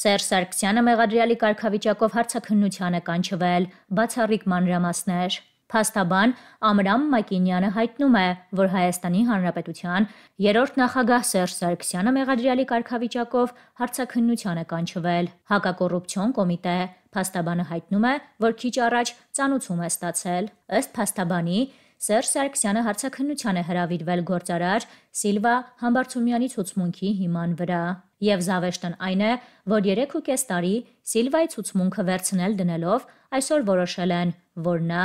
Սերժ Սարգսյանը մեղադրյալի կարգավիճակով հարցաքննության է կանչվել, բացառիկ մանրամասներ։ Փաստաբան Ամրամ Մակինյանը հայտնում է, որ Հայաստանի Հանրապետության երրորդ նախագահ Սերժ Սարգսյանը մեղադրյալի կարգավիճակով հարցաքննության է կանչվել։ Հակակոռուպցիոն կոմիտե Փաստաբանը հայտնում է, որ քիչ առաջ ցանուցում է ստացել։ Ըստ փաստաբանի Սերժ Սարգսյանը հարցաքննության է հրավիրվել գործարար Սիլվա Համբարձումյանի ցուցմունքի հիման վրա։ Եվ զավեշտն այն է, որ 3.5 տարի Սիլվայի ցուցմունքը վերցնել դնելով այսօր որոշել են, որ նա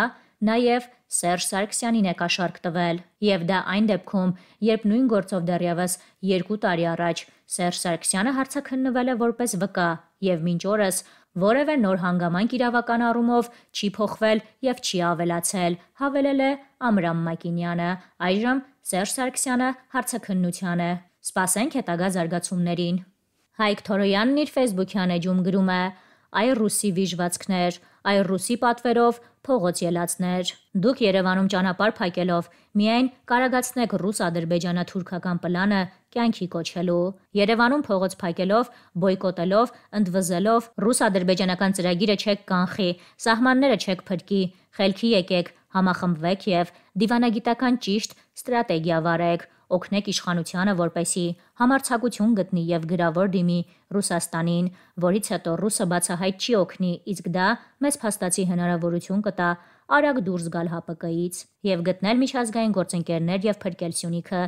նաև Սերժ Սարգսյանին է կաշառք տվել, եւ դա այն դեպքում, երբ նույն գործով դեռևս 2 տարի առաջ Սերժ Սարգսյանը հարցաքննվել է որպես վկա եւ մինչ օրս որևէ նոր հանգամանք իրավական առումով չի փոխվել եւ չի ավելացել, հավելել է Ամրամ Մակինյանը։ Այժմ Սերժ Սարգսյանը հարցաքննության է։ Սպասենք հետագա զարգացումներին։ Հայկ Թորոյանն իր Facebook-յան էջում գրում է. «Այ ռուսի վիժվածքներ, այլ ռուսի պատվերով փողոց ելածներ։ Դուք Երևանում ճանապարհ փակելով միայն կարագացնեք ռուս-ադրբեջանա-թուրքական պլանը կյանքի կոչելու։ Երևանում փողոց փակելով, բոյկոտելով, ընդվզելով ռուս-ադրբեջանական ծրագիրը չեք կանխի, սահմանները չեք փրկի, խելքի եկեք, համախմբվեք եւ դիվանագիտական ճիշտ ստրատեգիա վարեք օգնեք իշխանությանը, որպեսի համարցակություն գտնի եւ գրավոր դիմի Ռուսաստանին, որից հետո ռուսը բացահայտ չի օգնի, իսկ դա մեզ փաստացի հնարավորություն կտա արագ դուրս գալ ՀԱՊԿ-ից եւ գտնել միջազգային գործընկերներ եւ փրկել Սյունիքը,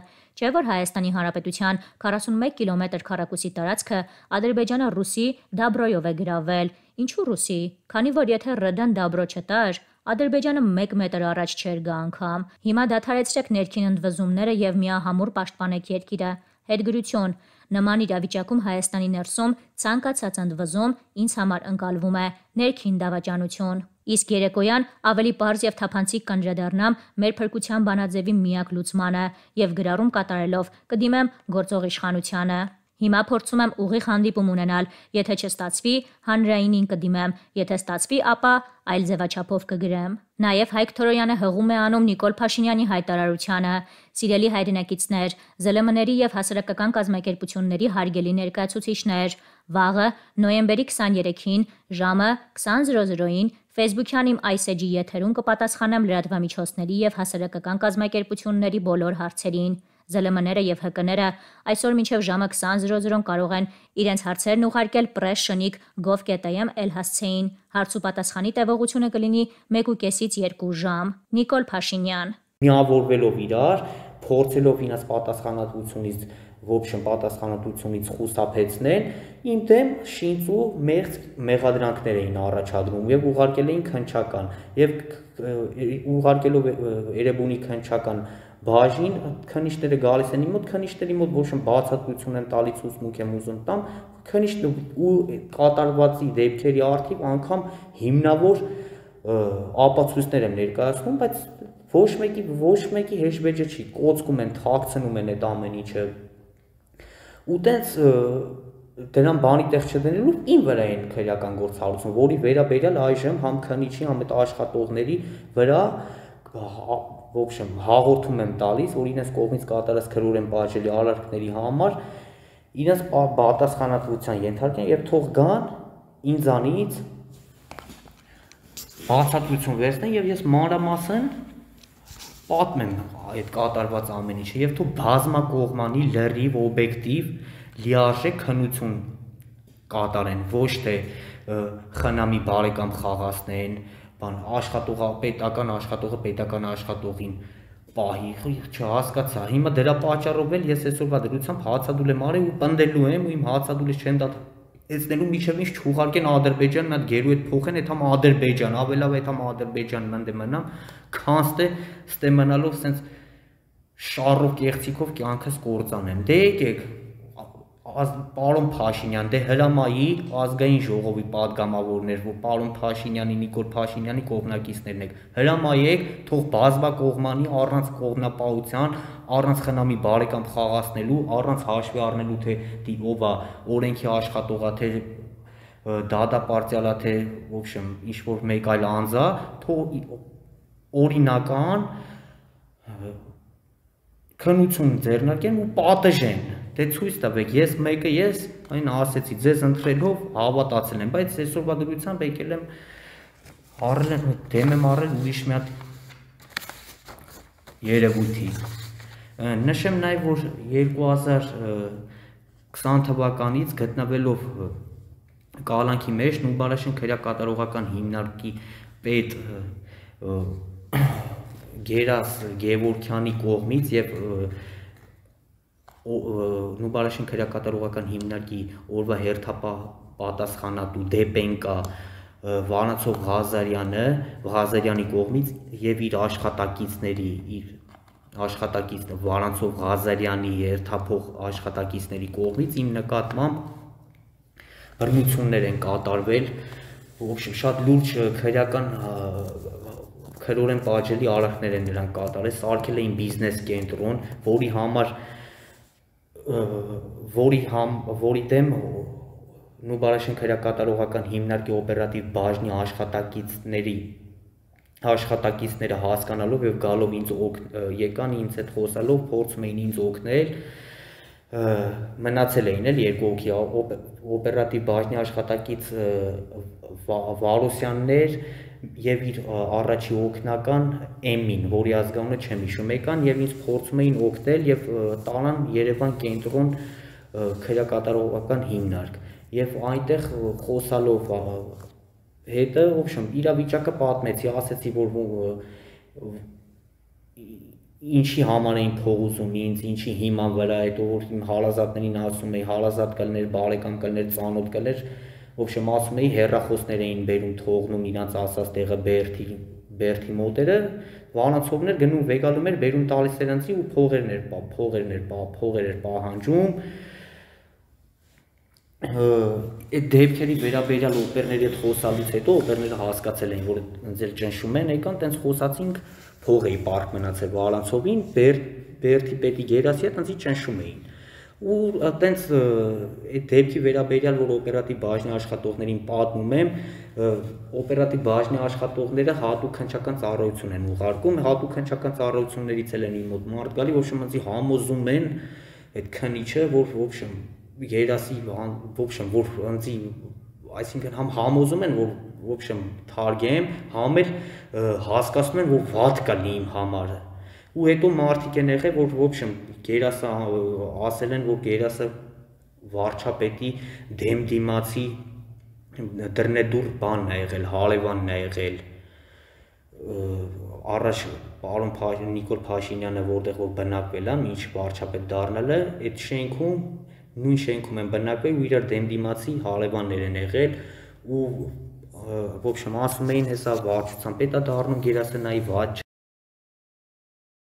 չէ՞ որ Հայաստանի Հանրապետության 41 կիլոմետր քառակուսի տարածքը Ադրբեջանը ռուսի Դաբրոյով է գրավել։ Ինչու ռուսի, քանի որ եթե ՌԴ-ն Դաբրո չտար, Ադրբեջանը 1 մետր առաջ չէր գա անգամ։ Հիմա դադարեցրեք ներքին ընդվզումները եւ միահամուռ պաշտպանեք երկիրը։ Հետգրություն. նման իրավիճակում Հայաստանի ներսում ցանկացած ընդվզում ինձ համար ընկալվում է ներքին դավաճանություն։ Իսկ երեկոյան ավելի པարզ եւ թափանցիկ կանդրադառնամ մեր փրկության բանաձևի միակ լուծմանը եւ գրառում կատարելով կդիմեմ գործող իշխանությանը։ Հիմա փորձում եմ ուղիղ հանդիպում ունենալ, եթե չստացվի, հանրայինին կդիմեմ, եթե ստացվի, ապա այլ ձևաչափով կգրեմ։ Նաև Հայկ Թորոյանը հղում է անում Նիկոլ Փաշինյանի հայտարարությանը. «Սիրելի հայրենակիցներ, ԶԼՄ-ների եւ հասարակական կազմակերպությունների հարգելի ներկայացուցիչներ, վաղը նոյեմբերի 23-ին ժամը 20:00-ին Facebook-յան իմ այս էջի եթերում կպատասխանեմ լրատվամիջոցների եւ հասարակական կազմակերպությունների բոլոր հարցերին»։ ԶԼՄ-ները եւ ՀԿ-ները այսօր մինչեւ ժամը 20:00-ն կարող են իրենց հարցերն ուղարկել press.gov.am@lhassein։ Հարց ու պատասխանի տևողությունը կլինի 1.5-ից 2 ժամ։ Նիկոլ Փաշինյան միավորվելով իրար, փորձելով իրաց պատասխանատվությունից ոբշն պատասխանատվությունից խուսափեցնեն, իմ դեմ շինց ու մեղծ մեղադրանքներ էին առաջադրում եւ ուղարկել էին քնչական եւ ուղարկելով Էրեբունի քնչական և, բաժին քնիչները գալիս են իմոտ քնիչների մոտ ոչ բացատրություն են տալիս ուսմունք եմ ուզում տամ քնիչն ու կատարվածի դեպքերի արդիվ անգամ հիմնավոր ապացույցներ եմ ներկայացնում բայց ոչ մեկի ոչ մեկի հեշբեջը չի կոծկում են թաքցնում են այդ ամեն ինչը ու տենց դրան բանի տեղ չդնելու ին վրա են քրեական գործառություն, որի վերաբերյալ այժմ համ քնիչի, համ այդ աշխատողների վրա ոբշեմ հաղորդում եմ տալիս, որ ինձ կողմից կատարած քրուրեն բաժելի արարքների համար ինձ պատասխանատվության ենթարկեն եւ թող գան ինձանից բացատրություն վերցնեն եւ ես մանրամասն պատմեմ այդ կատարված ամեն ինչը եւ թող բազմակողմանի լրիվ օբյեկտիվ լիարժեք քնություն կատարեն ոչ թե խնամի բարեկամ խաղացնեն բան աշխատողը պետական աշխատողը պետական աշխատողին պահի չհասկացա հիմա դրա պատճառով էլ ես այսօրվա դրությամբ հացադուլ եմ արել ու պնդելու եմ ու իմ հացադուլը չեմ տա էստելու միջև ինչ չուղարկեն ադրբեջան մի հատ գերու այդ փոխեն այդ համ ադրբեջան ավելավ այդ համ ադրբեջանն ընդ մնամ քանստե ստե մնալով սենց շարուկ եղցիկով կյանքս կործանեմ դե եկեք պարոն Փաշինյան, դե հրամայի ազգային ժողովի падգամավորներ, որ պարոն Փաշինյանի, Նիկոլ Փաշինյանի կողմնակիցներն եք։ Հրամայեք թող բազմակողմանի առանց կողմնապահության, առանց խնամի բարեկամ խաղացնելու, առանց հաշվի առնելու թե դի ով է օրենքի աշխատողա թե դադա պարտիալա թե, ոբշեմ, ինչ որ մեկ այլ անձա, թող օրինական քնություն ձեռնարկեն ու պատժեն Դե ցույց տվեք, ես մեկը ես այն ասեցի, ձեզ ընտրելով հավատացել եմ, բայց այսօրվա դրությամբ եկել եմ առել եմ դեմ եմ առել ուրիշ մի հատ երևույթի։ Նշեմ նաև որ 2020 թվականից գտնվելով կալանքի մեջ Նուբարաշեն քերակատարողական հիմնարկի պետ Գերաս Գևորքյանի կողմից եւ և, և, և, և, և, և, և, և, և նուբարաշեն քրեակատարողական հիմնարկի օրվա հերթապահ պատասխանատու դեպենկա վանացող Ղազարյանը Ղազարյանի կողմից եւ իր աշխատակիցների իր աշխատակիցն Վարանցով Ղազարյանի երթափող աշխատակիցների կողմից իմ նկատմամբ բռնություններ են կատարվել շատ լուրջ քրեական քրորեն պատժելի արարքներ են նրանք կատարել սարքել էին բիզնես կենտրոն, որի համար որի համ որի դեմ Նուբարաշեն քերակատարողական հիմնարկի օպերատիվ բաժնի աշխատակիցների աշխատակիցները հասկանալով եւ գալով ինձ եկան ինձ հետ խոսալով փորձում էին ինձ օգնել մնացել էին էլ երկու հոգի օպերատիվ բաժնի աշխատակից Վարոսյաններ, եւ իր առաջի օկնական M-ին, որի ազգանունը չեմ հիշում, եկան եւ ինձ փորձում էին օգնել եւ տանան Երևան կենտրոն քրեակատարողական հիմնարկ եւ այնտեղ խոսալով հետը, ոբշեմ, իրավիճակը պատմեցի, ասացի, որ ինչի համար էին փող ուզում ինձ, ինչի հիման վրա, այդ որ իմ հարազատներին ասում էի, հարազատ կլներ, բարեկամ կլներ, ծանոթ կլներ, կլներ ով շմասում էի հերրախոսներ էին բերում թողնում իրանց ասած տեղը բերթի բերթի մոտերը վանացովներ գնում վեգալում էր բերում տալիս էր ընցի ու փողերներ պա փողերներ պա փողեր էր պահանջում այդ դեպքերի վերաբերյալ օպերների հետ խոսալուց հետո օպերները հասկացել էին որ ընձեր ճնշում են եկան տենց խոսացինք փող էի պարկ մնացել վալանցովին բերթի պետի գերասի հետ ընցի ճնշում էին ու այտենց այդ դեպքի վերաբերյալ որ օպերատիվ բաժնի աշխատողներին պատմում եմ օպերատիվ բաժնի աշխատողները հատուկ քնչական ծառայություն են ուղարկում հատուկ քնչական ծառայություններից էլ են իմ մոտ մարդ գալի որ շմնցի համոզում են այդ քնիչը որ ոբշեմ երասի ոբշեմ որ անցի այսինքն համ համոզում են որ ոբշեմ թարգեմ համ էլ հասկացում են որ վատ կա լինի իմ համար ու հետո մարդիկ են եղել որ ոբշեմ գերասա ասել են որ գերասա վարչապետի դեմ դիմացի դռնեդուր բանն է եղել հալևանն է եղել առաջ պարոն Նիկոլ Փաշինյանը որտեղ որ բնակվել է ինչ վարչապետ դառնել է այդ շենքում նույն շենքում են բնակվել ու իրար դեմ դիմացի հալևաններ են եղել ու ոբշեմ ասում էին հեսա վարչության պետա դառնում գերասենայի վաճ